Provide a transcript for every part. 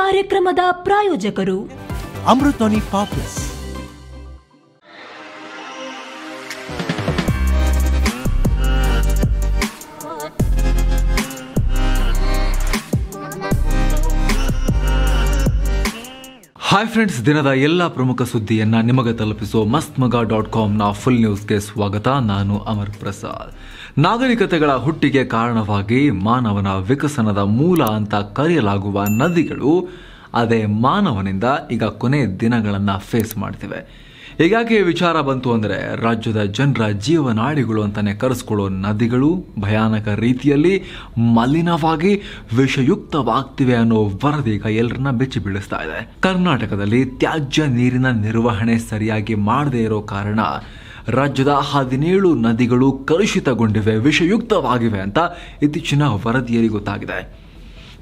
ಕಾರ್ಯಕ್ರಮದ ಪ್ರಾಯೋಜಕರು ಅಮೃತನಿ ಪಾಪ್ಲಸ್ hi friends ದಿನದ ಎಲ್ಲ ಪ್ರಮುಖ ಸುದ್ದಿಯನ್ನು ನಿಮಗೆ ತಲುಪಿಸೋ ಮಸ್ತ್ ಮಗ ಡಾಟ್ ಕಾಮ್ನ ಫುಲ್ ನ್ಯೂಸ್ಗೆ ಸ್ವಾಗತ ನಾನು ಅಮರ್ ಪ್ರಸಾದ್ ನಾಗರಿಕತೆಗಳ ಹುಟ್ಟಿಗೆ ಕಾರಣವಾಗಿ ಮಾನವನ ವಿಕಸನದ ಮೂಲ ಅಂತ ಕರೆಯಲಾಗುವ ನದಿಗಳು ಅದೇ ಮಾನವನಿಂದ ಈಗ ಕೊನೆ ದಿನಗಳನ್ನು ಫೇಸ್ ಮಾಡ್ತಿವೆ ಹೀಗಾಗಿ ವಿಚಾರ ಬಂತು ಅಂದರೆ ರಾಜ್ಯದ ಜನರ ಜೀವನಾಡಿಗಳು ಅಂತಲೇ ಕರೆಸ್ಕೊಳ್ಳೋ ನದಿಗಳು ಭಯಾನಕ ರೀತಿಯಲ್ಲಿ ಮಲಿನವಾಗಿ ವಿಷಯುಕ್ತವಾಗ್ತಿವೆ ಅನ್ನೋ ವರದಿ ಈಗ ಎಲ್ಲರನ್ನ ಬೆಚ್ಚಿ ಬೀಳಿಸ್ತಾ ಇದೆ ಕರ್ನಾಟಕದಲ್ಲಿ ತ್ಯಾಜ್ಯ ನೀರಿನ ನಿರ್ವಹಣೆ ಸರಿಯಾಗಿ ಮಾಡದೇ ಇರೋ ಕಾರಣ ರಾಜ್ಯದ ಹದಿನೇಳು ನದಿಗಳು ಕಲುಷಿತಗೊಂಡಿವೆ ವಿಷಯುಕ್ತವಾಗಿವೆ ಅಂತ ಇತ್ತೀಚಿನ ವರದಿಯಲ್ಲಿ ಗೊತ್ತಾಗಿದೆ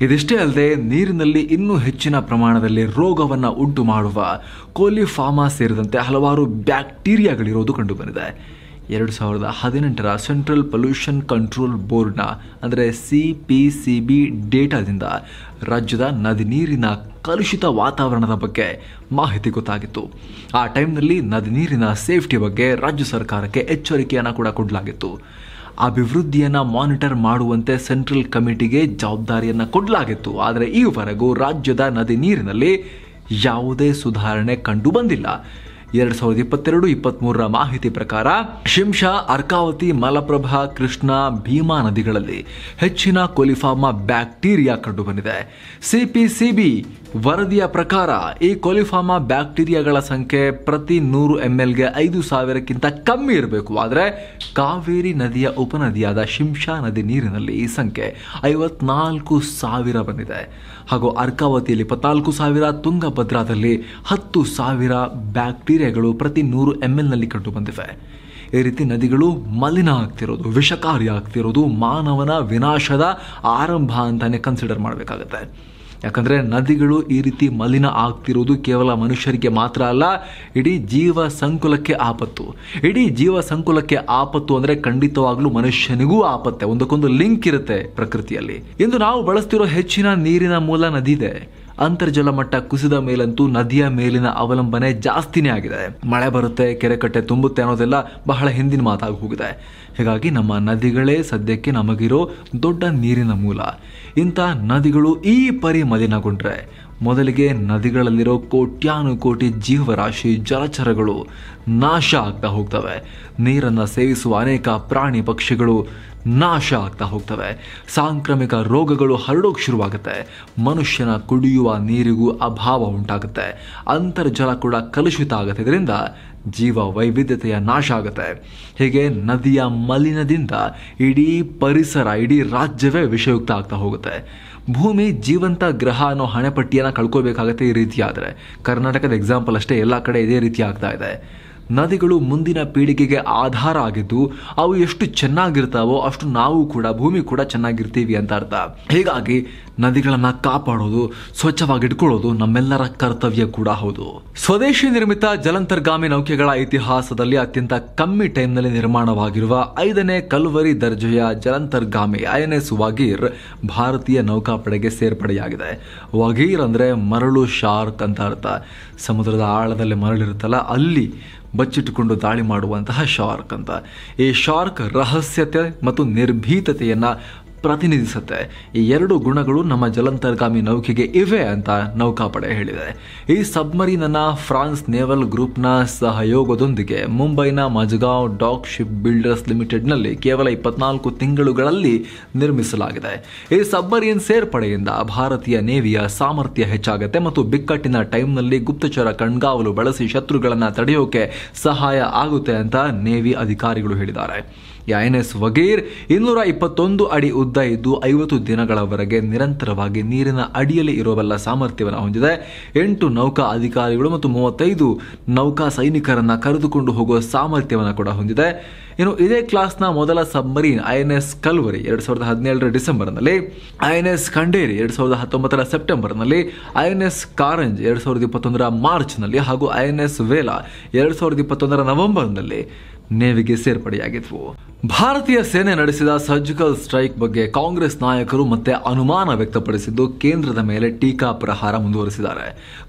ಇದಿಷ್ಟೇ ಅಲ್ಲದೆ ನೀರಿನಲ್ಲಿ ಇನ್ನೂ ಹೆಚ್ಚಿನ ಪ್ರಮಾಣದಲ್ಲಿ ರೋಗವನ್ನು ಉಂಟು ಮಾಡುವ ಕೋಲಿಫಾರ್ಮಾ ಸೇರಿದಂತೆ ಹಲವಾರು ಬ್ಯಾಕ್ಟೀರಿಯಾಗಳಿರೋದು ಕಂಡುಬಂದಿದೆ ಎರಡು ಸಾವಿರದ ಹದಿನೆಂಟರ ಸೆಂಟ್ರಲ್ ಪೊಲ್ಯೂಷನ್ ಕಂಟ್ರೋಲ್ ಬೋರ್ಡ್ನ ಅಂದರೆ ಸಿ ಪಿ ಸಿ ಬಿ ಡೇಟಾದಿಂದ ರಾಜ್ಯದ ನದಿ ನೀರಿನ ಕಲುಷಿತ ವಾತಾವರಣದ ಬಗ್ಗೆ ಮಾಹಿತಿ ಗೊತ್ತಾಗಿತ್ತು ಆ ಟೈಮ್ನಲ್ಲಿ ನದಿ ನೀರಿನ ಸೇಫ್ಟಿ ಬಗ್ಗೆ ರಾಜ್ಯ ಸರ್ಕಾರಕ್ಕೆ ಎಚ್ಚರಿಕೆಯನ್ನು ಕೂಡ ಕೊಡಲಾಗಿತ್ತು ಅಭಿವೃದ್ಧಿಯನ್ನು ಮಾನಿಟರ್ ಮಾಡುವಂತೆ ಸೆಂಟ್ರಲ್ ಕಮಿಟಿಗೆ ಜವಾಬ್ದಾರಿಯನ್ನು ಕೊಡಲಾಗಿತ್ತು ಆದರೆ ಈವರೆಗೂ ರಾಜ್ಯದ ನದಿ ನೀರಿನಲ್ಲಿ ಯಾವುದೇ ಸುಧಾರಣೆ ಕಂಡು ಬಂದಿಲ್ಲ ಎರಡ್ ಸಾವಿರದ ಇಪ್ಪತ್ತೆರಡು ಇಪ್ಪತ್ತ್ಮೂರರ ಮಾಹಿತಿ ಪ್ರಕಾರ ಶಿಂಷಾ ಅರ್ಕಾವತಿ ಮಲಪ್ರಭಾ ಕೃಷ್ಣ ಭೀಮಾ ನದಿಗಳಲ್ಲಿ ಹೆಚ್ಚಿನ ಕೊಲಿಫಾರ್ಮಾ ಬ್ಯಾಕ್ಟೀರಿಯಾ ಕಂಡುಬಂದಿದೆ ಸಿಪಿಸಿಬಿ ವರದಿಯ ಪ್ರಕಾರ ಈ ಕೊಲಿಫಾರ್ಮಾ ಬ್ಯಾಕ್ಟೀರಿಯಾಗಳ ಸಂಖ್ಯೆ ಪ್ರತಿ ನೂರು ಎಂ ಎಲ್ಗೆ ಐದು ಸಾವಿರಕ್ಕಿಂತ ಕಮ್ಮಿ ಇರಬೇಕು ಆದರೆ ಕಾವೇರಿ ನದಿಯ ಉಪನದಿಯಾದ ಶಿಂಷಾ ನದಿ ನೀರಿನಲ್ಲಿ ಈ ಸಂಖ್ಯೆ ಐವತ್ನಾಲ್ಕು ಸಾವಿರ ಬಂದಿದೆ ಹಾಗೂ ಅರ್ಕಾವತಿಯಲ್ಲಿ ಇಪ್ಪತ್ನಾಲ್ಕು ಸಾವಿರ ತುಂಗಭದ್ರಾದಲ್ಲಿ ಹತ್ತು ಸಾವಿರ ಬ್ಯಾಕ್ಟೀರಿಯಾ ಬ್ಯಾಕ್ಟೀರಿಯಾಗಳು ಪ್ರತಿ ನೂರು ಎಮ್ ಎಲ್ನಲ್ಲಿ ಬಂದಿವೆ ಈ ರೀತಿ ನದಿಗಳು ಮಲಿನ ಆಗ್ತಿರೋದು ವಿಷಕಾರಿ ಆಗ್ತಿರೋದು ಮಾನವನ ವಿನಾಶದ ಆರಂಭ ಅಂತಲೇ ಕನ್ಸಿಡರ್ ಮಾಡಬೇಕಾಗುತ್ತೆ ಯಾಕಂದರೆ ನದಿಗಳು ಈ ರೀತಿ ಮಲಿನ ಆಗ್ತಿರೋದು ಕೇವಲ ಮನುಷ್ಯರಿಗೆ ಮಾತ್ರ ಅಲ್ಲ ಇಡೀ ಜೀವ ಸಂಕುಲಕ್ಕೆ ಆಪತ್ತು ಇಡೀ ಜೀವ ಸಂಕುಲಕ್ಕೆ ಆಪತ್ತು ಅಂದರೆ ಖಂಡಿತವಾಗ್ಲೂ ಮನುಷ್ಯನಿಗೂ ಆಪತ್ತೆ ಒಂದಕ್ಕೊಂದು ಲಿಂಕ್ ಇರುತ್ತೆ ಪ್ರಕೃತಿಯಲ್ಲಿ ಇಂದು ನಾವು ಬಳಸ್ತಿರೋ ಹೆಚ್ಚಿನ ನೀರಿನ ಮೂಲ ನದಿ ಇದೆ ಅಂತರ್ಜಲ ಮಟ್ಟ ಕುಸಿದ ಮೇಲಂತೂ ನದಿಯ ಮೇಲಿನ ಅವಲಂಬನೆ ಜಾಸ್ತಿನೇ ಆಗಿದೆ ಮಳೆ ಬರುತ್ತೆ ಕೆರೆ ಕಟ್ಟೆ ತುಂಬುತ್ತೆ ಅನ್ನೋದೆಲ್ಲ ಬಹಳ ಹಿಂದಿನ ಮಾತಾಗಿ ಹೋಗಿದೆ ಹೀಗಾಗಿ ನಮ್ಮ ನದಿಗಳೇ ಸದ್ಯಕ್ಕೆ ನಮಗಿರೋ ದೊಡ್ಡ ನೀರಿನ ಮೂಲ ಇಂಥ ನದಿಗಳು ಈ ಪರಿ ಮಲಿನಗೊಂಡ್ರೆ ಮೊದಲಿಗೆ ನದಿಗಳಲ್ಲಿರೋ ಕೋಟ್ಯಾನು ಕೋಟಿ ಜೀವರಾಶಿ ಜಲಚರಗಳು ನಾಶ ಆಗ್ತಾ ಹೋಗ್ತವೆ ನೀರನ್ನು ಸೇವಿಸುವ ಅನೇಕ ಪ್ರಾಣಿ ಪಕ್ಷಿಗಳು ನಾಶ ಆಗ್ತಾ ಹೋಗ್ತವೆ ಸಾಂಕ್ರಾಮಿಕ ರೋಗಗಳು ಹರಡೋಕೆ ಶುರುವಾಗುತ್ತೆ ಮನುಷ್ಯನ ಕುಡಿಯುವ ನೀರಿಗೂ ಅಭಾವ ಉಂಟಾಗುತ್ತೆ ಅಂತರ್ಜಲ ಕೂಡ ಕಲುಷಿತ ಆಗುತ್ತೆ ಇದರಿಂದ ಜೀವ ವೈವಿಧ್ಯತೆಯ ನಾಶ ಆಗುತ್ತೆ ಹೀಗೆ ನದಿಯ ಮಲಿನದಿಂದ ಇಡೀ ಪರಿಸರ ಇಡೀ ರಾಜ್ಯವೇ ವಿಷಯುಕ್ತ ಆಗ್ತಾ ಹೋಗುತ್ತೆ ಭೂಮಿ ಜೀವಂತ ಗ್ರಹ ಅನ್ನೋ ಹಣೆಪಟ್ಟಿಯನ್ನು ಕಳ್ಕೋಬೇಕಾಗತ್ತೆ ಈ ರೀತಿಯಾದರೆ ಕರ್ನಾಟಕದ ಎಕ್ಸಾಂಪಲ್ ಅಷ್ಟೇ ಎಲ್ಲ ಕಡೆ ಇದೇ ರೀತಿ ಆಗ್ತಾ ಇದೆ ನದಿಗಳು ಮುಂದಿನ ಪೀಳಿಗೆಗೆ ಆಧಾರ ಆಗಿದ್ದು ಅವು ಎಷ್ಟು ಚೆನ್ನಾಗಿರ್ತಾವೋ ಅಷ್ಟು ನಾವು ಕೂಡ ಭೂಮಿ ಕೂಡ ಚೆನ್ನಾಗಿರ್ತೀವಿ ಅಂತ ಅರ್ಥ ಹೀಗಾಗಿ ನದಿಗಳನ್ನು ಕಾಪಾಡೋದು ಸ್ವಚ್ಛವಾಗಿ ನಮ್ಮೆಲ್ಲರ ಕರ್ತವ್ಯ ಕೂಡ ಹೌದು ಸ್ವದೇಶಿ ನಿರ್ಮಿತ ಜಲಂತರ್ಗಾಮಿ ನೌಕೆಗಳ ಇತಿಹಾಸದಲ್ಲಿ ಅತ್ಯಂತ ಕಮ್ಮಿ ಟೈಮ್ನಲ್ಲಿ ನಿರ್ಮಾಣವಾಗಿರುವ ಐದನೇ ಕಲ್ವರಿ ದರ್ಜೆಯ ಜಲಂತರ್ಗಾಮಿ ಐಎನ್ಎಸ್ ವಗೀರ್ ಭಾರತೀಯ ನೌಕಾಪಡೆಗೆ ಸೇರ್ಪಡೆಯಾಗಿದೆ ವಗೀರ್ ಅಂದರೆ ಮರಳು ಶಾರ್ಕ್ ಅಂತ ಅರ್ಥ ಸಮುದ್ರದ ಆಳದಲ್ಲಿ ಮರಳಿರುತ್ತಲ್ಲ ಅಲ್ಲಿ ಬಚ್ಚಿಟ್ಟುಕೊಂಡು ದಾಳಿ ಮಾಡುವಂತಹ ಶಾರ್ಕ್ ಅಂತ ಈ ಶಾರ್ಕ್ ರಹಸ್ಯತೆ ಮತ್ತು ನಿರ್ಭೀತತೆಯನ್ನು ಪ್ರತಿನಿಧಿಸುತ್ತೆ ಈ ಎರಡು ಗುಣಗಳು ನಮ್ಮ ಜಲಂತರ್ಗಾಮಿ ನೌಕೆಗೆ ಇವೆ ಅಂತ ನೌಕಾಪಡೆ ಹೇಳಿದೆ ಈ ಅನ್ನ ಫ್ರಾನ್ಸ್ ನೇವಲ್ ಗ್ರೂಪ್ನ ಸಹಯೋಗದೊಂದಿಗೆ ಮುಂಬೈನ ಮಜಗಾಂವ್ ಡಾಕ್ ಶಿಪ್ ಬಿಲ್ಡರ್ಸ್ ಲಿಮಿಟೆಡ್ನಲ್ಲಿ ಕೇವಲ ಇಪ್ಪತ್ನಾಲ್ಕು ತಿಂಗಳುಗಳಲ್ಲಿ ನಿರ್ಮಿಸಲಾಗಿದೆ ಈ ಸಬ್ಮರೀನ್ ಸೇರ್ಪಡೆಯಿಂದ ಭಾರತೀಯ ನೇವಿಯ ಸಾಮರ್ಥ್ಯ ಹೆಚ್ಚಾಗುತ್ತೆ ಮತ್ತು ಬಿಕ್ಕಟ್ಟಿನ ಟೈಮ್ನಲ್ಲಿ ಗುಪ್ತಚರ ಕಣ್ಗಾವಲು ಬಳಸಿ ಶತ್ರುಗಳನ್ನು ತಡೆಯೋಕೆ ಸಹಾಯ ಆಗುತ್ತೆ ಅಂತ ನೇವಿ ಅಧಿಕಾರಿಗಳು ಹೇಳಿದ್ದಾರೆ ಎನ್ ವಗೀರ್ ಇನ್ನೂರ ಇಪ್ಪತ್ತೊಂದು ಅಡಿ ಉದ್ದ ಇದ್ದು ಐವತ್ತು ದಿನಗಳವರೆಗೆ ನಿರಂತರವಾಗಿ ನೀರಿನ ಅಡಿಯಲ್ಲಿ ಇರುವಲ್ಲ ಸಾಮರ್ಥ್ಯವನ್ನು ಹೊಂದಿದೆ ಎಂಟು ನೌಕಾ ಅಧಿಕಾರಿಗಳು ಮತ್ತು ಮೂವತ್ತೈದು ನೌಕಾ ಸೈನಿಕರನ್ನು ಕರೆದುಕೊಂಡು ಹೋಗುವ ಸಾಮರ್ಥ್ಯವನ್ನು ಕೂಡ ಹೊಂದಿದೆ ಇನ್ನು ಇದೇ ಕ್ಲಾಸ್ನ ಮೊದಲ submarine I N S Kalvari ಎರಡು ಸಾವಿರದ ಹದಿನೇಳರ ಡಿಸೆಂಬರ್ನಲ್ಲಿ ಐ ಎನ್ ಎಸ್ ಖಂಡೇರಿ ಎರಡು ಸಾವಿರದ ಹತ್ತೊಂಬತ್ತರ ಸೆಪ್ಟೆಂಬರ್ನಲ್ಲಿ ಐ ಎನ್ ಎಸ್ ಕಾರಂಜ್ ಎರಡು ಸಾವಿರದ ಇಪ್ಪತ್ತೊಂದರ ಮಾರ್ಚ್ನಲ್ಲಿ ಹಾಗೂ ಐ ಎನ್ ಎಸ್ ವೇಲಾ ಎರಡು ಸಾವಿರದ ಇಪ್ಪತ್ತೊಂದರ ನವೆಂಬರ್ನಲ್ಲಿ ನೇವಿಗೆ ಸೇರ್ಪಡೆಯಾಗಿದ್ವು ಭಾರತೀಯ ಸೇನೆ ನಡೆಸಿದ ಸರ್ಜಿಕಲ್ ಸ್ಟ್ರೈಕ್ ಬಗ್ಗೆ ಕಾಂಗ್ರೆಸ್ ನಾಯಕರು ಮತ್ತೆ ಅನುಮಾನ ವ್ಯಕ್ತಪಡಿಸಿದ್ದು ಕೇಂದ್ರದ ಮೇಲೆ ಟೀಕಾ ಪ್ರಹಾರ ಮುಂದುವರಿಸಿದ್ದಾರೆ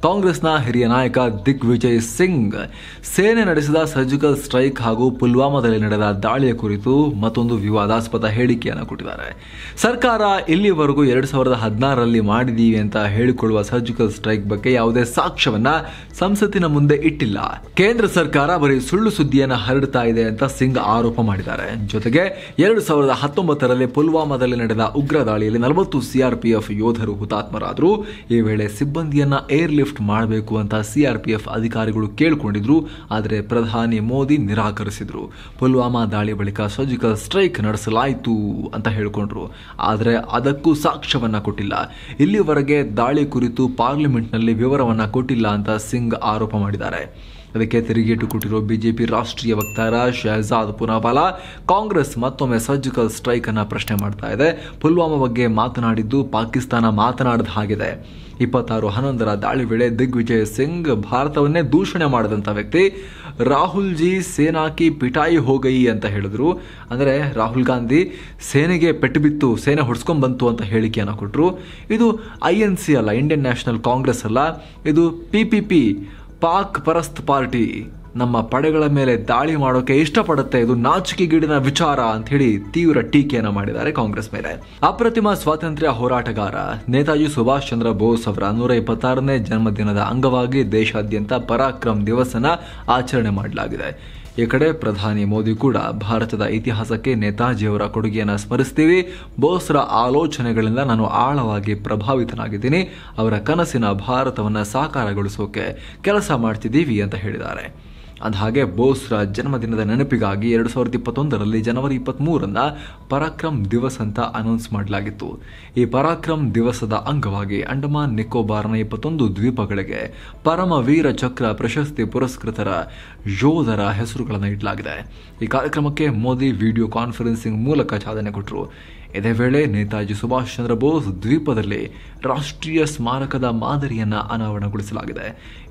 ಕಾಂಗ್ರೆಸ್ನ ಹಿರಿಯ ನಾಯಕ ದಿಗ್ವಿಜಯ್ ಸಿಂಗ್ ಸೇನೆ ನಡೆಸಿದ ಸರ್ಜಿಕಲ್ ಸ್ಟ್ರೈಕ್ ಹಾಗೂ ಪುಲ್ವಾಮಾದಲ್ಲಿ ನಡೆದ ದಾಳಿಯ ಕುರಿತು ಮತ್ತೊಂದು ವಿವಾದಾಸ್ಪದ ಹೇಳಿಕೆಯನ್ನು ಕೊಟ್ಟಿದ್ದಾರೆ ಸರ್ಕಾರ ಇಲ್ಲಿವರೆಗೂ ಎರಡ್ ಸಾವಿರದ ಹದಿನಾರರಲ್ಲಿ ಮಾಡಿದೀವಿ ಅಂತ ಹೇಳಿಕೊಳ್ಳುವ ಸರ್ಜಿಕಲ್ ಸ್ಟ್ರೈಕ್ ಬಗ್ಗೆ ಯಾವುದೇ ಸಾಕ್ಷ್ಯವನ್ನ ಸಂಸತ್ತಿನ ಮುಂದೆ ಇಟ್ಟಿಲ್ಲ ಕೇಂದ್ರ ಸರ್ಕಾರ ಬರೀ ಸುಳ್ಳು ಸುದ್ದಿಯನ್ನು ಹರಡ್ತಾ ಇದೆ ಅಂತ ಸಿಂಗ್ ಆರೋಪ ಮಾಡಿದ್ದಾರೆ ಜೊತೆಗೆ ಎರಡು ಸಾವಿರದ ಹತ್ತೊಂಬತ್ತರಲ್ಲಿ ಪುಲ್ವಾಮಾದಲ್ಲಿ ನಡೆದ ಉಗ್ರ ದಾಳಿಯಲ್ಲಿ ನಲವತ್ತು ಸಿಆರ್ಪಿಎಫ್ ಯೋಧರು ಹುತಾತ್ಮರಾದರು ಈ ವೇಳೆ ಸಿಬ್ಬಂದಿಯನ್ನ ಏರ್ ಲಿಫ್ಟ್ ಮಾಡಬೇಕು ಅಂತ ಸಿಆರ್ಪಿಎಫ್ ಅಧಿಕಾರಿಗಳು ಕೇಳಿಕೊಂಡಿದ್ರು ಆದರೆ ಪ್ರಧಾನಿ ಮೋದಿ ನಿರಾಕರಿಸಿದ್ರು ಪುಲ್ವಾಮಾ ದಾಳಿ ಬಳಿಕ ಸರ್ಜಿಕಲ್ ಸ್ಟ್ರೈಕ್ ನಡೆಸಲಾಯಿತು ಅಂತ ಹೇಳಿಕೊಂಡ್ರು ಆದರೆ ಅದಕ್ಕೂ ಸಾಕ್ಷ್ಯವನ್ನ ಕೊಟ್ಟಿಲ್ಲ ಇಲ್ಲಿವರೆಗೆ ದಾಳಿ ಕುರಿತು ಪಾರ್ಲಿಮೆಂಟ್ನಲ್ಲಿ ವಿವರವನ್ನ ಕೊಟ್ಟಿಲ್ಲ ಅಂತ ಸಿಂಗ್ ಆರೋಪ ಮಾಡಿದ್ದಾರೆ ಅದಕ್ಕೆ ತಿರುಗೇಟು ಕೊಟ್ಟಿರುವ ಬಿಜೆಪಿ ರಾಷ್ಟ್ರೀಯ ವಕ್ತಾರ ಶಹಜಾದ್ ಪುನಾವಾಲಾ ಕಾಂಗ್ರೆಸ್ ಮತ್ತೊಮ್ಮೆ ಸರ್ಜಿಕಲ್ ಸ್ಟ್ರೈಕ್ ಅನ್ನು ಪ್ರಶ್ನೆ ಮಾಡ್ತಾ ಇದೆ ಪುಲ್ವಾಮಾ ಬಗ್ಗೆ ಮಾತನಾಡಿದ್ದು ಪಾಕಿಸ್ತಾನ ಮಾತನಾಡದ ಹಾಗಿದೆ ಇಪ್ಪತ್ತಾರು ಹನ್ನೊಂದರ ದಾಳಿ ವೇಳೆ ದಿಗ್ವಿಜಯ್ ಸಿಂಗ್ ಭಾರತವನ್ನೇ ದೂಷಣೆ ಮಾಡಿದಂಥ ವ್ಯಕ್ತಿ ರಾಹುಲ್ ಜಿ ಸೇನಾಕಿ ಪಿಟಾಯಿ ಹೋಗೈ ಅಂತ ಹೇಳಿದ್ರು ಅಂದರೆ ರಾಹುಲ್ ಗಾಂಧಿ ಸೇನೆಗೆ ಪೆಟ್ಟು ಬಿತ್ತು ಸೇನೆ ಹೊಡ್ಸ್ಕೊಂಡ್ ಬಂತು ಅಂತ ಹೇಳಿಕೆಯನ್ನು ಕೊಟ್ಟರು ಇದು ಐ ಎನ್ ಸಿ ಅಲ್ಲ ಇಂಡಿಯನ್ ನ್ಯಾಷನಲ್ ಕಾಂಗ್ರೆಸ್ ಅಲ್ಲ ಇದು ಪಿ ಪಿ ಪಿ ಪಾಕ್ ಪರಸ್ತ್ ಪಾರ್ಟಿ ನಮ್ಮ ಪಡೆಗಳ ಮೇಲೆ ದಾಳಿ ಮಾಡೋಕೆ ಇಷ್ಟಪಡುತ್ತೆ ಇದು ನಾಚಿಕೆಗೀಡಿನ ವಿಚಾರ ಅಂತ ಹೇಳಿ ತೀವ್ರ ಟೀಕೆಯನ್ನು ಮಾಡಿದ್ದಾರೆ ಕಾಂಗ್ರೆಸ್ ಮೇಲೆ ಅಪ್ರತಿಮ ಸ್ವಾತಂತ್ರ್ಯ ಹೋರಾಟಗಾರ ನೇತಾಜಿ ಸುಭಾಷ್ ಚಂದ್ರ ಬೋಸ್ ಅವರ ನೂರ ಇಪ್ಪತ್ತಾರನೇ ಜನ್ಮದಿನದ ಅಂಗವಾಗಿ ದೇಶಾದ್ಯಂತ ಪರಾಕ್ರಮ್ ದಿವಸನ ಆಚರಣೆ ಮಾಡಲಾಗಿದೆ ಈ ಕಡೆ ಪ್ರಧಾನಿ ಮೋದಿ ಕೂಡ ಭಾರತದ ಇತಿಹಾಸಕ್ಕೆ ನೇತಾಜಿಯವರ ಕೊಡುಗೆಯನ್ನು ಸ್ಮರಿಸ್ತೀವಿ ಬೋಸ್ರ ಆಲೋಚನೆಗಳಿಂದ ನಾನು ಆಳವಾಗಿ ಪ್ರಭಾವಿತನಾಗಿದ್ದೀನಿ ಅವರ ಕನಸಿನ ಭಾರತವನ್ನು ಸಾಕಾರಗೊಳಿಸೋಕೆ ಕೆಲಸ ಮಾಡ್ತಿದ್ದೀವಿ ಅಂತ ಹೇಳಿದ್ದಾರೆ ಅದು ಹಾಗೆ ಬೋಸ್ರ ಜನ್ಮದಿನದ ನೆನಪಿಗಾಗಿ ಎರಡು ಸಾವಿರದ ಇಪ್ಪತ್ತೊಂದರಲ್ಲಿ ಜನವರಿ ಇಪ್ಪತ್ತ್ಮೂರನ್ನು ಪರಾಕ್ರಮ್ ದಿವಸ್ ಅಂತ ಅನೌನ್ಸ್ ಮಾಡಲಾಗಿತ್ತು ಈ ಪರಾಕ್ರಮ್ ದಿವಸದ ಅಂಗವಾಗಿ ಅಂಡಮಾನ್ ನಿಕೋಬಾರ್ನ ಇಪ್ಪತ್ತೊಂದು ದ್ವೀಪಗಳಿಗೆ ಪರಮವೀರ ಚಕ್ರ ಪ್ರಶಸ್ತಿ ಪುರಸ್ಕೃತರ ಯೋಧರ ಹೆಸರುಗಳನ್ನು ಇಡಲಾಗಿದೆ ಈ ಕಾರ್ಯಕ್ರಮಕ್ಕೆ ಮೋದಿ ವಿಡಿಯೋ ಕಾನ್ಫರೆನ್ಸಿಂಗ್ ಮೂಲಕ ಚಾಲನೆ ಕೊಟ್ಟರು ಇದೇ ವೇಳೆ ನೇತಾಜಿ ಸುಭಾಷ್ ಚಂದ್ರ ಬೋಸ್ ದ್ವೀಪದಲ್ಲಿ ರಾಷ್ಟ್ರೀಯ ಸ್ಮಾರಕದ ಮಾದರಿಯನ್ನು ಅನಾವರಣಗೊಳಿಸಲಾಗಿದೆ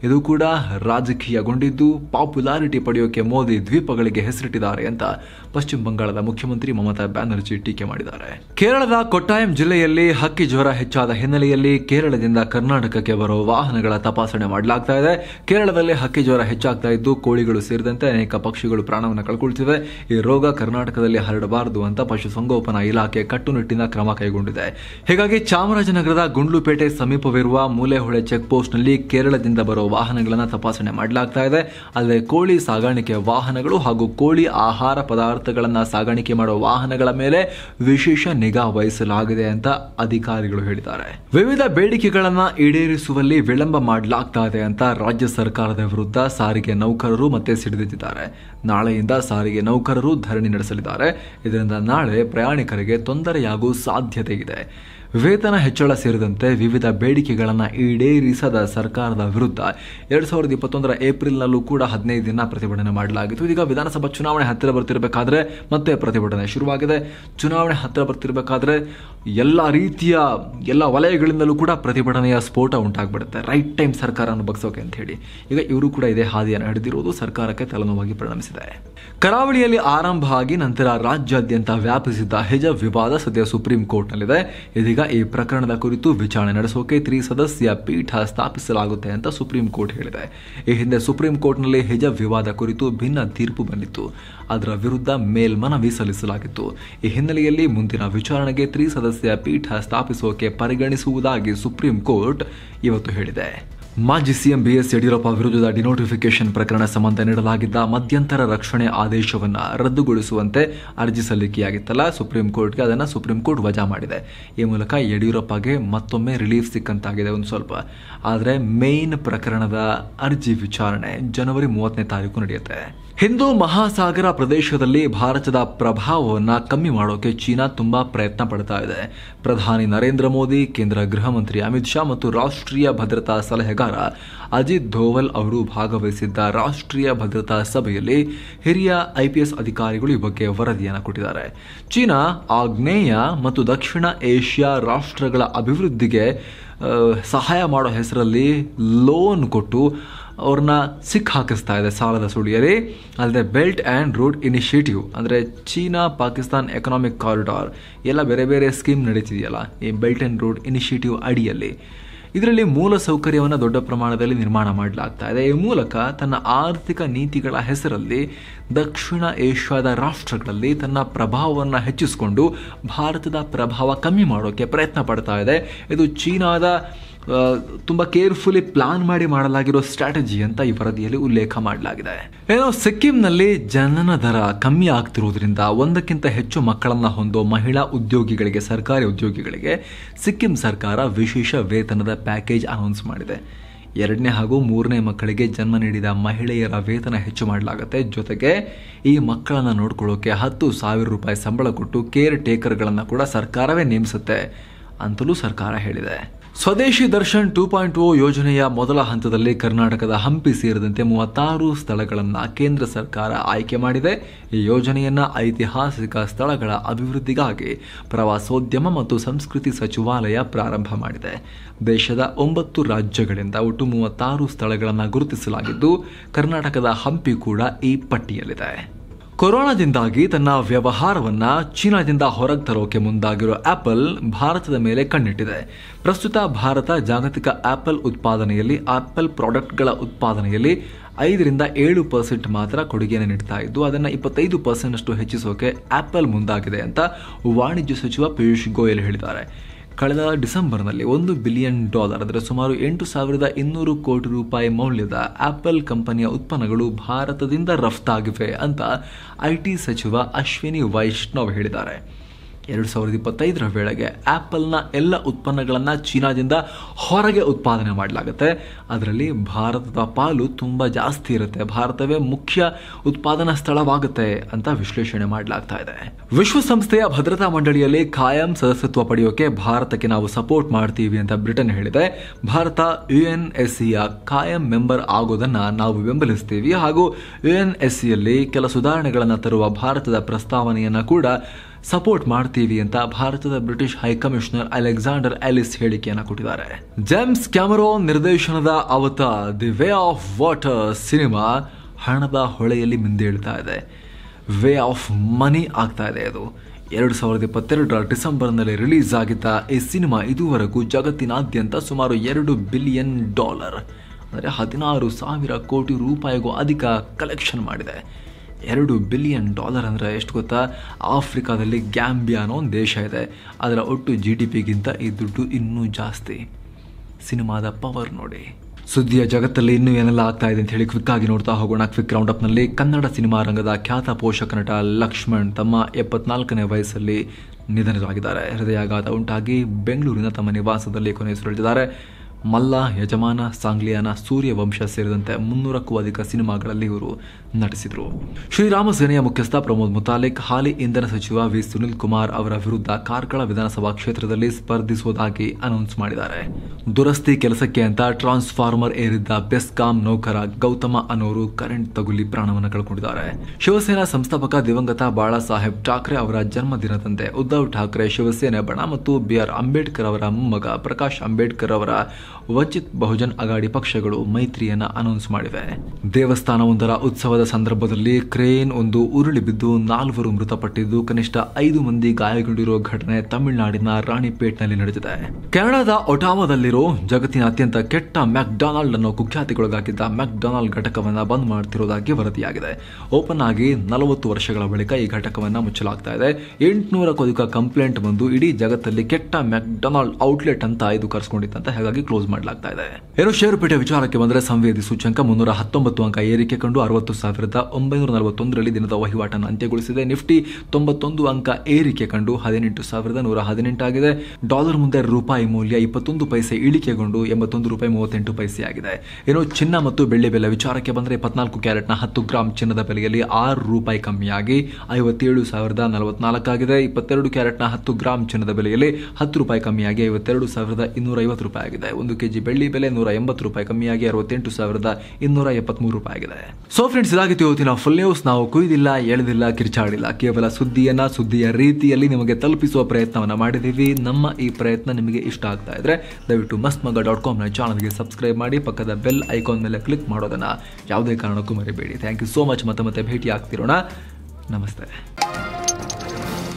ಇದು ಕೂಡ ರಾಜಕೀಯಗೊಂಡಿದ್ದು ಪಾಪ್ಯುಲಾರಿಟಿ ಪಡೆಯೋಕೆ ಮೋದಿ ದ್ವೀಪಗಳಿಗೆ ಹೆಸರಿಟ್ಟಿದ್ದಾರೆ ಅಂತ ಪಶ್ಚಿಮ ಬಂಗಾಳದ ಮುಖ್ಯಮಂತ್ರಿ ಮಮತಾ ಬ್ಯಾನರ್ಜಿ ಟೀಕೆ ಮಾಡಿದ್ದಾರೆ ಕೇರಳದ ಕೊಟ್ಟಾಯಂ ಜಿಲ್ಲೆಯಲ್ಲಿ ಹಕ್ಕಿ ಜ್ವರ ಹೆಚ್ಚಾದ ಹಿನ್ನೆಲೆಯಲ್ಲಿ ಕೇರಳದಿಂದ ಕರ್ನಾಟಕಕ್ಕೆ ಬರುವ ವಾಹನಗಳ ತಪಾಸಣೆ ಮಾಡಲಾಗ್ತಾ ಇದೆ ಕೇರಳದಲ್ಲಿ ಹಕ್ಕಿ ಜ್ವರ ಹೆಚ್ಚಾಗ್ತಾ ಇದ್ದು ಕೋಳಿಗಳು ಸೇರಿದಂತೆ ಅನೇಕ ಪಕ್ಷಿಗಳು ಪ್ರಾಣವನ್ನು ಕಳ್ಕೊಳ್ತಿವೆ ಈ ರೋಗ ಕರ್ನಾಟಕದಲ್ಲಿ ಹರಡಬಾರದು ಅಂತ ಪಶುಸಂಗೋಪನಾ ಇಲಾಖೆ ಕಟ್ಟುನಿಟ್ಟಿನ ಕ್ರಮ ಕೈಗೊಂಡಿದೆ ಹೀಗಾಗಿ ಚಾಮರಾಜನಗರದ ಗುಂಡ್ಲುಪೇಟೆ ಸಮೀಪವಿರುವ ಮೂಲೆಹೊಳೆ ಚೆಕ್ ಪೋಸ್ಟ್ನಲ್ಲಿ ಕೇರಳದಿಂದ ಬರುವ ವಾಹನಗಳನ್ನು ತಪಾಸಣೆ ಮಾಡಲಾಗ್ತಾ ಇದೆ ಅಲ್ಲದೆ ಕೋಳಿ ಸಾಗಾಣಿಕೆ ವಾಹನಗಳು ಹಾಗೂ ಕೋಳಿ ಆಹಾರ ಪದಾರ್ಥಗಳನ್ನು ಸಾಗಾಣಿಕೆ ಮಾಡುವ ವಾಹನಗಳ ಮೇಲೆ ವಿಶೇಷ ನಿಗಾ ವಹಿಸಲಾಗಿದೆ ಅಂತ ಅಧಿಕಾರಿಗಳು ಹೇಳಿದ್ದಾರೆ ವಿವಿಧ ಬೇಡಿಕೆಗಳನ್ನು ಈಡೇರಿಸುವಲ್ಲಿ ವಿಳಂಬ ಮಾಡಲಾಗ್ತಾ ಇದೆ ಅಂತ ರಾಜ್ಯ ಸರ್ಕಾರದ ವಿರುದ್ಧ ಸಾರಿಗೆ ನೌಕರರು ಮತ್ತೆ ಸಿಡಿದಿದ್ದಾರೆ ನಾಳೆಯಿಂದ ಸಾರಿಗೆ ನೌಕರರು ಧರಣಿ ನಡೆಸಲಿದ್ದಾರೆ ಇದರಿಂದ ನಾಳೆ ಪ್ರಯಾಣಿಕರಿಗೆ ತೊಂದರೆಯಾಗುವ ಸಾಧ್ಯತೆ ಇದೆ ವೇತನ ಹೆಚ್ಚಳ ಸೇರಿದಂತೆ ವಿವಿಧ ಬೇಡಿಕೆಗಳನ್ನು ಈಡೇರಿಸದ ಸರ್ಕಾರದ ವಿರುದ್ಧ ಎರಡ್ ಸಾವಿರದ ಇಪ್ಪತ್ತೊಂದರ ಏಪ್ರಿಲ್ನಲ್ಲೂ ಕೂಡ ಹದಿನೈದು ದಿನ ಪ್ರತಿಭಟನೆ ಮಾಡಲಾಗಿತ್ತು ಇದೀಗ ವಿಧಾನಸಭಾ ಚುನಾವಣೆ ಹತ್ತಿರ ಬರ್ತಿರಬೇಕಾದ್ರೆ ಮತ್ತೆ ಪ್ರತಿಭಟನೆ ಶುರುವಾಗಿದೆ ಚುನಾವಣೆ ಹತ್ತಿರ ಬರ್ತಿರಬೇಕಾದ್ರೆ ಎಲ್ಲ ರೀತಿಯ ಎಲ್ಲ ವಲಯಗಳಿಂದಲೂ ಕೂಡ ಪ್ರತಿಭಟನೆಯ ಸ್ಫೋಟ ಉಂಟಾಗ್ಬಿಡುತ್ತೆ ರೈಟ್ ಟೈಮ್ ಸರ್ಕಾರ ಅನುಭವಿಸೋಕೆ ಅಂತ ಹೇಳಿ ಈಗ ಇವರು ಕೂಡ ಇದೇ ಹಾದಿಯನ್ನು ಹಿಡಿದಿರುವುದು ಸರ್ಕಾರಕ್ಕೆ ತಲನೋವಾಗಿ ಪರಿಣಮಿಸಿದೆ ಕರಾವಳಿಯಲ್ಲಿ ಆರಂಭ ಆಗಿ ನಂತರ ರಾಜ್ಯಾದ್ಯಂತ ವ್ಯಾಪಿಸಿದ್ದ ಹೆಜ ವಿವಾದ ಸದ್ಯ ಸುಪ್ರೀಂ ಕೋರ್ಟ್ನಲ್ಲಿದೆ ಇದೀಗ ಈಗ ಈ ಪ್ರಕರಣದ ಕುರಿತು ವಿಚಾರಣೆ ನಡೆಸೋಕೆ ತ್ರಿ ಸದಸ್ಯ ಪೀಠ ಸ್ಥಾಪಿಸಲಾಗುತ್ತೆ ಅಂತ ಸುಪ್ರೀಂ ಕೋರ್ಟ್ ಹೇಳಿದೆ ಈ ಹಿಂದೆ ಸುಪ್ರೀಂ ಕೋರ್ಟ್ನಲ್ಲಿ ಹಿಜಬ್ ವಿವಾದ ಕುರಿತು ಭಿನ್ನ ತೀರ್ಪು ಬಂದಿತ್ತು ಅದರ ವಿರುದ್ಧ ಮೇಲ್ಮನವಿ ಸಲ್ಲಿಸಲಾಗಿತ್ತು ಈ ಹಿನ್ನೆಲೆಯಲ್ಲಿ ಮುಂದಿನ ವಿಚಾರಣೆಗೆ ತ್ರಿ ಸದಸ್ಯ ಪೀಠ ಸ್ಥಾಪಿಸೋಕೆ ಪರಿಗಣಿಸುವುದಾಗಿ ಸುಪ್ರೀಂ ಕೋರ್ಟ್ ಇವತ್ತು ಹೇಳಿದೆ ಮಾಜಿ ಸಿಎಂ ಎಸ್ ಯಡಿಯೂರಪ್ಪ ವಿರುದ್ಧದ ಡಿನೋಟಿಫಿಕೇಶನ್ ಪ್ರಕರಣ ಸಂಬಂಧ ನೀಡಲಾಗಿದ್ದ ಮಧ್ಯಂತರ ರಕ್ಷಣೆ ಆದೇಶವನ್ನು ರದ್ದುಗೊಳಿಸುವಂತೆ ಅರ್ಜಿ ಸಲ್ಲಿಕೆಯಾಗಿತ್ತಲ್ಲ ಸುಪ್ರೀಂ ಕೋರ್ಟ್ಗೆ ಅದನ್ನು ಸುಪ್ರೀಂ ಕೋರ್ಟ್ ವಜಾ ಮಾಡಿದೆ ಈ ಮೂಲಕ ಯಡಿಯೂರಪ್ಪಗೆ ಮತ್ತೊಮ್ಮೆ ರಿಲೀಫ್ ಸಿಕ್ಕಂತಾಗಿದೆ ಒಂದು ಸ್ವಲ್ಪ ಆದರೆ ಮೇನ್ ಪ್ರಕರಣದ ಅರ್ಜಿ ವಿಚಾರಣೆ ಜನವರಿ ಮೂವತ್ತನೇ ತಾರೀಕು ನಡೆಯುತ್ತೆ ಹಿಂದೂ ಮಹಾಸಾಗರ ಪ್ರದೇಶದಲ್ಲಿ ಭಾರತದ ಪ್ರಭಾವವನ್ನು ಕಮ್ಮಿ ಮಾಡೋಕೆ ಚೀನಾ ತುಂಬಾ ಪ್ರಯತ್ನ ಪಡ್ತಾ ಇದೆ ಪ್ರಧಾನಿ ನರೇಂದ್ರ ಮೋದಿ ಕೇಂದ್ರ ಗೃಹ ಮಂತ್ರಿ ಅಮಿತ್ ಶಾ ಮತ್ತು ರಾಷ್ಟ್ರೀಯ ಭದ್ರತಾ ಸಲಹೆಗಾರ ಅಜಿತ್ ಧೋವಲ್ ಅವರು ಭಾಗವಹಿಸಿದ್ದ ರಾಷ್ಟ್ರೀಯ ಭದ್ರತಾ ಸಭೆಯಲ್ಲಿ ಹಿರಿಯ ಐಪಿಎಸ್ ಅಧಿಕಾರಿಗಳು ಈ ಬಗ್ಗೆ ವರದಿಯನ್ನು ಕೊಟ್ಟಿದ್ದಾರೆ ಚೀನಾ ಆಗ್ನೇಯ ಮತ್ತು ದಕ್ಷಿಣ ಏಷ್ಯಾ ರಾಷ್ಟ್ರಗಳ ಅಭಿವೃದ್ಧಿಗೆ ಸಹಾಯ ಮಾಡೋ ಹೆಸರಲ್ಲಿ ಲೋನ್ ಕೊಟ್ಟು ಅವ್ರನ್ನ ಸಿಕ್ಕ ಹಾಕಿಸ್ತಾ ಇದೆ ಸಾಲದ ಸುಳಿಯಲ್ಲಿ ಅಲ್ಲದೆ ಬೆಲ್ಟ್ ಆ್ಯಂಡ್ ರೋಡ್ ಇನಿಷಿಯೇಟಿವ್ ಅಂದರೆ ಚೀನಾ ಪಾಕಿಸ್ತಾನ್ ಎಕನಾಮಿಕ್ ಕಾರಿಡಾರ್ ಎಲ್ಲ ಬೇರೆ ಬೇರೆ ಸ್ಕೀಮ್ ನಡೀತಿದೆಯಲ್ಲ ಈ ಬೆಲ್ಟ್ ಆ್ಯಂಡ್ ರೋಡ್ ಇನಿಷಿಯೇಟಿವ್ ಅಡಿಯಲ್ಲಿ ಇದರಲ್ಲಿ ಮೂಲ ಸೌಕರ್ಯವನ್ನು ದೊಡ್ಡ ಪ್ರಮಾಣದಲ್ಲಿ ನಿರ್ಮಾಣ ಮಾಡಲಾಗ್ತಾ ಇದೆ ಈ ಮೂಲಕ ತನ್ನ ಆರ್ಥಿಕ ನೀತಿಗಳ ಹೆಸರಲ್ಲಿ ದಕ್ಷಿಣ ಏಷ್ಯಾದ ರಾಷ್ಟ್ರಗಳಲ್ಲಿ ತನ್ನ ಪ್ರಭಾವವನ್ನು ಹೆಚ್ಚಿಸಿಕೊಂಡು ಭಾರತದ ಪ್ರಭಾವ ಕಮ್ಮಿ ಮಾಡೋಕ್ಕೆ ಪ್ರಯತ್ನ ಪಡ್ತಾ ಇದೆ ಇದು ಚೀನಾದ ತುಂಬ ಕೇರ್ಫುಲಿ ಪ್ಲಾನ್ ಮಾಡಿ ಮಾಡಲಾಗಿರೋ ಸ್ಟ್ರಾಟಜಿ ಅಂತ ಈ ವರದಿಯಲ್ಲಿ ಉಲ್ಲೇಖ ಮಾಡಲಾಗಿದೆ ಏನೋ ಸಿಕ್ಕಿಂನಲ್ಲಿ ಜನನ ದರ ಕಮ್ಮಿ ಆಗ್ತಿರೋದ್ರಿಂದ ಒಂದಕ್ಕಿಂತ ಹೆಚ್ಚು ಮಕ್ಕಳನ್ನು ಹೊಂದೋ ಮಹಿಳಾ ಉದ್ಯೋಗಿಗಳಿಗೆ ಸರ್ಕಾರಿ ಉದ್ಯೋಗಿಗಳಿಗೆ ಸಿಕ್ಕಿಂ ಸರ್ಕಾರ ವಿಶೇಷ ವೇತನದ ಪ್ಯಾಕೇಜ್ ಅನೌನ್ಸ್ ಮಾಡಿದೆ ಎರಡನೇ ಹಾಗೂ ಮೂರನೇ ಮಕ್ಕಳಿಗೆ ಜನ್ಮ ನೀಡಿದ ಮಹಿಳೆಯರ ವೇತನ ಹೆಚ್ಚು ಮಾಡಲಾಗುತ್ತೆ ಜೊತೆಗೆ ಈ ಮಕ್ಕಳನ್ನು ನೋಡ್ಕೊಳ್ಳೋಕೆ ಹತ್ತು ಸಾವಿರ ರೂಪಾಯಿ ಸಂಬಳ ಕೊಟ್ಟು ಕೇರ್ ಟೇಕರ್ಗಳನ್ನು ಕೂಡ ಸರ್ಕಾರವೇ ನೇಮಿಸುತ್ತೆ ಅಂತಲೂ ಸರ್ಕಾರ ಹೇಳಿದೆ ಸ್ವದೇಶಿ ದರ್ಶನ್ ಟೂ ಪಾಯಿಂಟ್ ಓ ಯೋಜನೆಯ ಮೊದಲ ಹಂತದಲ್ಲಿ ಕರ್ನಾಟಕದ ಹಂಪಿ ಸೇರಿದಂತೆ ಮೂವತ್ತಾರು ಸ್ಥಳಗಳನ್ನು ಕೇಂದ್ರ ಸರ್ಕಾರ ಆಯ್ಕೆ ಮಾಡಿದೆ ಈ ಯೋಜನೆಯನ್ನು ಐತಿಹಾಸಿಕ ಸ್ಥಳಗಳ ಅಭಿವೃದ್ಧಿಗಾಗಿ ಪ್ರವಾಸೋದ್ಯಮ ಮತ್ತು ಸಂಸ್ಕೃತಿ ಸಚಿವಾಲಯ ಪ್ರಾರಂಭ ಮಾಡಿದೆ ದೇಶದ ಒಂಬತ್ತು ರಾಜ್ಯಗಳಿಂದ ಒಟ್ಟು ಮೂವತ್ತಾರು ಸ್ಥಳಗಳನ್ನು ಗುರುತಿಸಲಾಗಿದ್ದು ಕರ್ನಾಟಕದ ಹಂಪಿ ಕೂಡ ಈ ಪಟ್ಟಿಯಲ್ಲಿದೆ ಕೊರೋನಾದಿಂದಾಗಿ ತನ್ನ ವ್ಯವಹಾರವನ್ನ ಚೀನಾದಿಂದ ಹೊರಗೆ ತರೋಕೆ ಮುಂದಾಗಿರೋ ಆಪಲ್ ಭಾರತದ ಮೇಲೆ ಕಣ್ಣಿಟ್ಟಿದೆ ಪ್ರಸ್ತುತ ಭಾರತ ಜಾಗತಿಕ ಆಪಲ್ ಉತ್ಪಾದನೆಯಲ್ಲಿ ಆಪಲ್ ಪ್ರಾಡಕ್ಟ್ಗಳ ಉತ್ಪಾದನೆಯಲ್ಲಿ ಐದರಿಂದ ಏಳು ಪರ್ಸೆಂಟ್ ಮಾತ್ರ ಕೊಡುಗೆಯನ್ನು ನೀಡ್ತಾ ಇದ್ದು ಅದನ್ನು ಇಪ್ಪತ್ತೈದು ಪರ್ಸೆಂಟ್ ಅಷ್ಟು ಹೆಚ್ಚಿಸೋಕೆ ಆಪಲ್ ಮುಂದಾಗಿದೆ ಅಂತ ವಾಣಿಜ್ಯ ಸಚಿವ ಪಿಯೂಷ್ ಗೋಯಲ್ ಹೇಳಿದ್ದಾರೆ ಕಳೆದ ಡಿಸೆಂಬರ್ನಲ್ಲಿ ಒಂದು ಬಿಲಿಯನ್ ಡಾಲರ್ ಅಂದರೆ ಸುಮಾರು ಎಂಟು ಸಾವಿರದ ಇನ್ನೂರು ಕೋಟಿ ರೂಪಾಯಿ ಮೌಲ್ಯದ ಆಪಲ್ ಕಂಪನಿಯ ಉತ್ಪನ್ನಗಳು ಭಾರತದಿಂದ ರಫ್ತಾಗಿವೆ ಅಂತ ಐಟಿ ಸಚಿವ ಅಶ್ವಿನಿ ವೈಷ್ಣವ್ ಹೇಳಿದ್ದಾರೆ ಎರಡು ಸಾವಿರದ ಇಪ್ಪತ್ತೈದರ ವೇಳೆಗೆ ಆ್ಯಪಲ್ನ ಎಲ್ಲ ಉತ್ಪನ್ನಗಳನ್ನು ಚೀನಾದಿಂದ ಹೊರಗೆ ಉತ್ಪಾದನೆ ಮಾಡಲಾಗುತ್ತೆ ಅದರಲ್ಲಿ ಭಾರತದ ಪಾಲು ತುಂಬ ಜಾಸ್ತಿ ಇರುತ್ತೆ ಭಾರತವೇ ಮುಖ್ಯ ಉತ್ಪಾದನಾ ಸ್ಥಳವಾಗುತ್ತೆ ಅಂತ ವಿಶ್ಲೇಷಣೆ ಮಾಡಲಾಗ್ತಾ ಇದೆ ವಿಶ್ವಸಂಸ್ಥೆಯ ಭದ್ರತಾ ಮಂಡಳಿಯಲ್ಲಿ ಕಾಯಂ ಸದಸ್ಯತ್ವ ಪಡೆಯೋಕೆ ಭಾರತಕ್ಕೆ ನಾವು ಸಪೋರ್ಟ್ ಮಾಡ್ತೀವಿ ಅಂತ ಬ್ರಿಟನ್ ಹೇಳಿದೆ ಭಾರತ ಯು ಎನ್ ಎಸ್ ಸಿಯ ಕಾಯಂ ಮೆಂಬರ್ ಆಗೋದನ್ನು ನಾವು ಬೆಂಬಲಿಸ್ತೀವಿ ಹಾಗೂ ಯು ಎನ್ ಎಸ್ ಸಿಯಲ್ಲಿ ಕೆಲ ಸುಧಾರಣೆಗಳನ್ನು ತರುವ ಭಾರತದ ಪ್ರಸ್ತಾವನೆಯನ್ನು ಕೂಡ ಸಪೋರ್ಟ್ ಮಾಡ್ತೀವಿ ಅಂತ ಭಾರತದ ಬ್ರಿಟಿಷ್ ಹೈಕಮಿಷನರ್ ಅಲೆಕ್ಸಾಂಡರ್ ಅಲಿಸ್ ಹೇಳಿಕೆಯನ್ನು ಕೊಟ್ಟಿದ್ದಾರೆ ಜೇಮ್ಸ್ ಕ್ಯಾಮರೋ ನಿರ್ದೇಶನದ Avatar the way of water cinema ಹಣದ ಹೊಳೆಯಲ್ಲಿ ಮುಂದೇಳ್ತಾ ಇದೆ ವೇ ಆಫ್ ಮನಿ ಆಗ್ತಾ ಇದೆ ಅದು ಎರಡು ಸಾವಿರದ ಇಪ್ಪತ್ತೆರಡರ ಡಿಸೆಂಬರ್ನಲ್ಲಿ ರಿಲೀಸ್ ಆಗಿದ್ದ ಈ ಸಿನಿಮಾ ಇದುವರೆಗೂ ಜಗತ್ತಿನಾದ್ಯಂತ ಸುಮಾರು ಎರಡು ಬಿಲಿಯನ್ ಡಾಲರ್ ಅಂದರೆ ಹದಿನಾರು ಸಾವಿರ ಕೋಟಿ ರೂಪಾಯಿಗೂ ಅಧಿಕ ಕಲೆಕ್ಷನ್ ಮಾಡಿದೆ ಎರಡು ಬಿಲಿಯನ್ ಡಾಲರ್ ಅಂದರೆ ಎಷ್ಟು ಗೊತ್ತಾ ಆಫ್ರಿಕಾದಲ್ಲಿ ಗ್ಯಾಂಬಿಯಾ ಅನ್ನೋ ಒಂದು ದೇಶ ಇದೆ ಅದರ ಒಟ್ಟು ಜಿ ಡಿ ಪಿಗಿಂತ ಈ ದುಡ್ಡು ಇನ್ನೂ ಜಾಸ್ತಿ ಸಿನಿಮಾದ ಪವರ್ ನೋಡಿ ಸುದ್ದಿಯ ಜಗತ್ತಲ್ಲಿ ಇನ್ನೂ ಏನೆಲ್ಲ ಆಗ್ತಾ ಇದೆ ಅಂತ ಹೇಳಿ ಕ್ವಿಕ್ ಆಗಿ ನೋಡ್ತಾ ಹೋಗೋಣ ಕ್ವಿಕ್ ರೌಂಡ್ ಅಪ್ನಲ್ಲಿ ಕನ್ನಡ ಸಿನಿಮಾ ರಂಗದ ಖ್ಯಾತ ಪೋಷಕ ನಟ ಲಕ್ಷ್ಮಣ್ ತಮ್ಮ ಎಪ್ಪತ್ನಾಲ್ಕನೇ ವಯಸ್ಸಲ್ಲಿ ನಿಧನರಾಗಿದ್ದಾರೆ ಹೃದಯಾಘಾತ ಉಂಟಾಗಿ ಬೆಂಗಳೂರಿನ ತಮ್ಮ ನಿವಾಸದಲ್ಲಿ ಕೊನೆಯುತ್ತಿದ್ದಾರೆ ಮಲ್ಲ ಯಜಮಾನ ಸಾಂಗ್ಲಿಯಾನ ವಂಶ ಸೇರಿದಂತೆ ಮುನ್ನೂರಕ್ಕೂ ಅಧಿಕ ಸಿನಿಮಾಗಳಲ್ಲಿ ಇವರು ನಟಿಸಿದರು ಶ್ರೀರಾಮ ಸೇನೆಯ ಮುಖ್ಯಸ್ಥ ಪ್ರಮೋದ್ ಮುತಾಲಿಕ್ ಹಾಲಿ ಇಂಧನ ಸಚಿವ ವಿ ಸುನಿಲ್ ಕುಮಾರ್ ಅವರ ವಿರುದ್ಧ ಕಾರ್ಕಳ ವಿಧಾನಸಭಾ ಕ್ಷೇತ್ರದಲ್ಲಿ ಸ್ಪರ್ಧಿಸುವುದಾಗಿ ಅನೌನ್ಸ್ ಮಾಡಿದ್ದಾರೆ ದುರಸ್ತಿ ಕೆಲಸಕ್ಕೆ ಅಂತ ಟ್ರಾನ್ಸ್ಫಾರ್ಮರ್ ಏರಿದ್ದ ಬೆಸ್ಕಾಂ ನೌಕರ ಗೌತಮ ಅನ್ನೋರು ಕರೆಂಟ್ ತಗುಲಿ ಪ್ರಾಣವನ್ನು ಕಳ್ಕೊಂಡಿದ್ದಾರೆ ಶಿವಸೇನಾ ಸಂಸ್ಥಾಪಕ ದಿವಂಗತ ಬಾಳಾ ಸಾಹೇಬ್ ಠಾಕ್ರೆ ಅವರ ಜನ್ಮದಿನದಂತೆ ಉದ್ಧವ್ ಠಾಕ್ರೆ ಶಿವಸೇನೆ ಬಣ ಮತ್ತು ಬಿಆರ್ ಅಂಬೇಡ್ಕರ್ ಅವರ ಮೊಮ್ಮಗ ಪ್ರಕಾಶ್ ಅಂಬೇಡ್ಕರ್ ಅವರ ವಚಿತ್ ಬಹುಜನ್ ಅಗಾಡಿ ಪಕ್ಷಗಳು ಮೈತ್ರಿಯನ್ನ ಅನೌನ್ಸ್ ಮಾಡಿವೆ ದೇವಸ್ಥಾನವೊಂದರ ಉತ್ಸವದ ಸಂದರ್ಭದಲ್ಲಿ ಕ್ರೇನ್ ಒಂದು ಉರುಳಿ ಬಿದ್ದು ನಾಲ್ವರು ಮೃತಪಟ್ಟಿದ್ದು ಕನಿಷ್ಠ ಐದು ಮಂದಿ ಗಾಯಗೊಂಡಿರುವ ಘಟನೆ ತಮಿಳುನಾಡಿನ ರಾಣಿಪೇಟ್ನಲ್ಲಿ ನಡೆದಿದೆ ಕೆನಡಾದ ಒಟಾವಾದಲ್ಲಿರೋ ಜಗತ್ತಿನ ಅತ್ಯಂತ ಕೆಟ್ಟ ಮ್ಯಾಕ್ಡೊನಾಲ್ಡ್ ಅನ್ನು ಕುಖ್ಯಾತಿಗೊಳಗಾಗಿದ್ದ ಮ್ಯಾಕ್ಡೊನಾಲ್ಡ್ ಘಟಕವನ್ನ ಬಂದ್ ಮಾಡುತ್ತಿರುವುದಾಗಿ ವರದಿಯಾಗಿದೆ ಓಪನ್ ಆಗಿ ನಲವತ್ತು ವರ್ಷಗಳ ಬಳಿಕ ಈ ಘಟಕವನ್ನ ಮುಚ್ಚಲಾಗ್ತಾ ಇದೆ ಎಂಟುನೂರಕ್ಕೂ ಅಧಿಕ ಕಂಪ್ಲೇಂಟ್ ಬಂದು ಇಡೀ ಜಗತ್ತಲ್ಲಿ ಕೆಟ್ಟ ಮ್ಯಾಕ್ಡೊನಾಲ್ಡ್ ಔಟ್ಲೆಟ್ ಅಂತ ಇದು ಕರೆಸ್ಕೊಂಡಿತ್ತಂತೆ ಹಾಗಾಗಿ ಕ್ಲೋಸ್ ಕ್ಲೋಸ್ ಮಾಡಲಾಗ್ತಾ ಇದೆ ಏನು ಷೇರುಪೇಟೆ ವಿಚಾರಕ್ಕೆ ಬಂದರೆ ಸಂವೇದಿ ಸೂಚ್ಯಂಕ ಮುನ್ನೂರ ಹತ್ತೊಂಬತ್ತು ಅಂಕ ಏರಿಕೆ ಕಂಡು ಅರವತ್ತು ಸಾವಿರದ ಒಂಬೈನೂರ ನಲವತ್ತೊಂದರಲ್ಲಿ ದಿನದ ವಹಿವಾಟನ್ನು ಅಂತ್ಯಗೊಳಿಸಿದೆ ನಿಫ್ಟಿ ತೊಂಬತ್ತೊಂದು ಅಂಕ ಏರಿಕೆ ಕಂಡು ಹದಿನೆಂಟು ಸಾವಿರದ ನೂರ ಹದಿನೆಂಟಾಗಿದೆ ಡಾಲರ್ ಮುಂದೆ ರೂಪಾಯಿ ಮೌಲ್ಯ ಇಪ್ಪತ್ತೊಂದು ಪೈಸೆ ಇಳಿಕೆಗೊಂಡು ಎಂಬತ್ತೊಂದು ರೂಪಾಯಿ ಮೂವತ್ತೆಂಟು ಪೈಸೆ ಆಗಿದೆ ಏನು ಚಿನ್ನ ಮತ್ತು ಬೆಳ್ಳಿ ಬೆಲೆ ವಿಚಾರಕ್ಕೆ ಬಂದರೆ ಇಪ್ಪತ್ನಾಲ್ಕು ಕ್ಯಾರೆಟ್ನ ಹತ್ತು ಗ್ರಾಮ್ ಚಿನ್ನದ ಬೆಲೆಯಲ್ಲಿ ಆರು ರೂಪಾಯಿ ಕಮ್ಮಿಯಾಗಿ ಐವತ್ತೇಳು ಸಾವಿರದ ನಲವತ್ನಾಲ್ಕಾಗಿದೆ ಇಪ್ಪತ್ತೆರಡು ಕ್ಯಾರೆಟ್ನ ಹತ್ತು ಗ್ರಾಮ್ ಚಿನ್ನದ ಬೆಲೆಯಲ್ಲಿ ಹತ್ತು ರೂಪಾಯಿ ಕಮ್ಮಿಯಾಗಿ ಐವತ್ತೆರಡು ಸಾವಿರದ ಇನ್ನೂರ ಐವತ್ತು ರೂಪಾಯಿ ಆಗಿದೆ ಒಂದು ಕೆಜಿ ಬೆಳ್ಳಿ ಬೆಲೆ ನೂರ ಎಂಬತ್ತು ರೂಪಾಯಿ ಕಮ್ಮಿಯಾಗಿ ಅರವತ್ತೆಂಟು ಸಾವಿರದ ಇನ್ನೂರ ಎಪ್ಪತ್ಮೂರು ರೂಪಾಯಿ ಆಗಿದೆ ಸೊ ಫ್ರೆಂಡ್ಸ್ ಇದಾಗಿತ್ತು ಇವತ್ತಿನ ಫುಲ್ ನ್ಯೂಸ್ ನಾವು ಕುಯ್ದಿಲ್ಲ ಎಳೆದಿಲ್ಲ ಕಿರ್ಚಾಡಿಲ್ಲ ಕೇವಲ ಸುದ್ದಿಯನ್ನ ಸುದ್ದಿಯ ರೀತಿಯಲ್ಲಿ ನಿಮಗೆ ತಲುಪಿಸುವ ಪ್ರಯತ್ನವನ್ನು ಮಾಡಿದ್ದೀವಿ ನಮ್ಮ ಈ ಪ್ರಯತ್ನ ನಿಮಗೆ ಇಷ್ಟ ಆಗ್ತಾ ಇದ್ರೆ ದಯವಿಟ್ಟು ಮಸ್ತ್ ಡಾಟ್ ಕಾಮ್ನ ಚಾನಲ್ಗೆ ಸಬ್ಸ್ಕ್ರೈಬ್ ಮಾಡಿ ಪಕ್ಕದ ಬೆಲ್ ಐಕಾನ್ ಮೇಲೆ ಕ್ಲಿಕ್ ಮಾಡೋದನ್ನು ಯಾವುದೇ ಕಾರಣಕ್ಕೂ ಮರಿಬೇಡಿ ಥ್ಯಾಂಕ್ ಯು ಸೋ ಮಚ್ ಮತ್ತೆ ಮತ್ತೆ ಭೇಟಿ ಆಗ್ತಿರೋಣ ನಮಸ್ತೆ